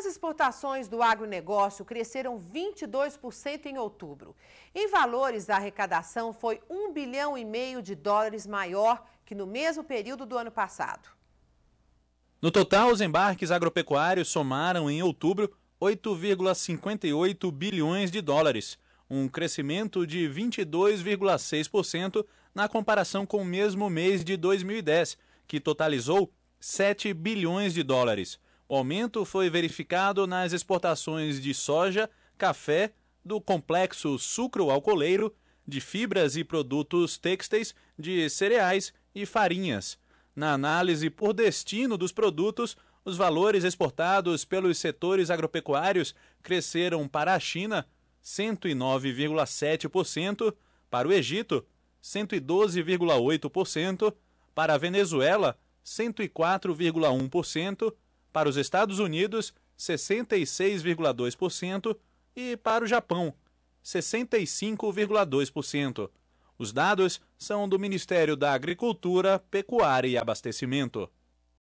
As exportações do agronegócio cresceram 22% em outubro. Em valores, a arrecadação foi 1 bilhão e meio de dólares maior que no mesmo período do ano passado. No total, os embarques agropecuários somaram em outubro 8,58 bilhões de dólares, um crescimento de 22,6% na comparação com o mesmo mês de 2010, que totalizou 7 bilhões de dólares. O aumento foi verificado nas exportações de soja, café, do complexo sucro-alcooleiro, de fibras e produtos têxteis, de cereais e farinhas. Na análise por destino dos produtos, os valores exportados pelos setores agropecuários cresceram para a China 109,7%, para o Egito 112,8%, para a Venezuela 104,1%, para os Estados Unidos, 66,2% e para o Japão, 65,2%. Os dados são do Ministério da Agricultura, Pecuária e Abastecimento.